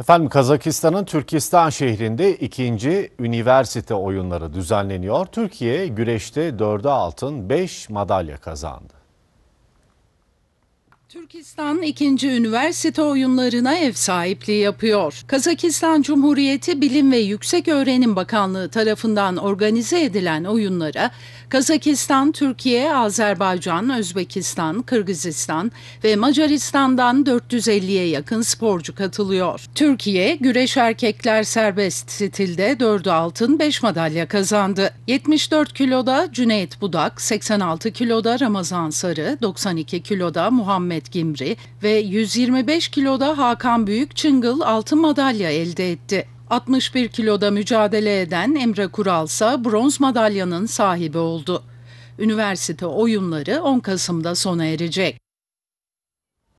Efendim Kazakistan'ın Türkistan şehrinde ikinci üniversite oyunları düzenleniyor. Türkiye güreşte 4'e altın 5 madalya kazandı. Türkistan ikinci üniversite oyunlarına ev sahipliği yapıyor. Kazakistan Cumhuriyeti Bilim ve Yüksek Öğrenim Bakanlığı tarafından organize edilen oyunlara Kazakistan, Türkiye, Azerbaycan, Özbekistan, Kırgızistan ve Macaristan'dan 450'ye yakın sporcu katılıyor. Türkiye, güreş erkekler serbest stilde 4'ü altın 5 madalya kazandı. 74 kiloda Cüneyt Budak, 86 kiloda Ramazan Sarı, 92 kiloda Muhammed Mehmet Gimri ve 125 kiloda Hakan Büyük Çıngıl altın madalya elde etti. 61 kiloda mücadele eden Emre Kuralsa bronz madalyanın sahibi oldu. Üniversite oyunları 10 Kasım'da sona erecek.